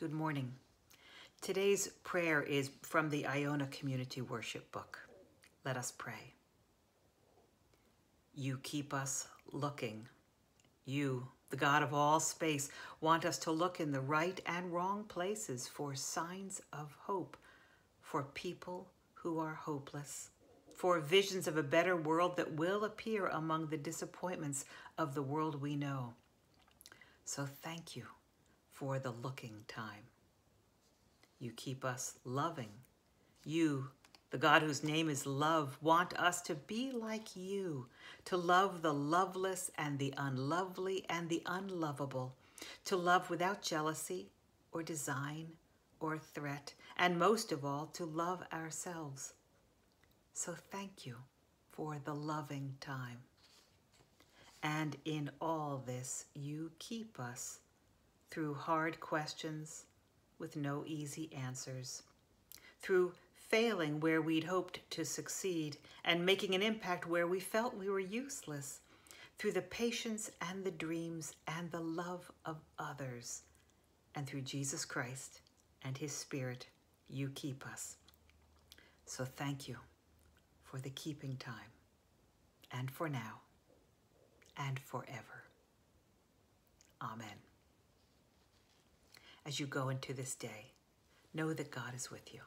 Good morning. Today's prayer is from the Iona Community Worship Book. Let us pray. You keep us looking. You, the God of all space, want us to look in the right and wrong places for signs of hope, for people who are hopeless, for visions of a better world that will appear among the disappointments of the world we know. So thank you for the looking time. You keep us loving. You, the God whose name is love, want us to be like you, to love the loveless and the unlovely and the unlovable, to love without jealousy or design or threat, and most of all, to love ourselves. So thank you for the loving time. And in all this, you keep us through hard questions with no easy answers, through failing where we'd hoped to succeed and making an impact where we felt we were useless, through the patience and the dreams and the love of others, and through Jesus Christ and his spirit, you keep us. So thank you for the keeping time and for now and forever. as you go into this day. Know that God is with you.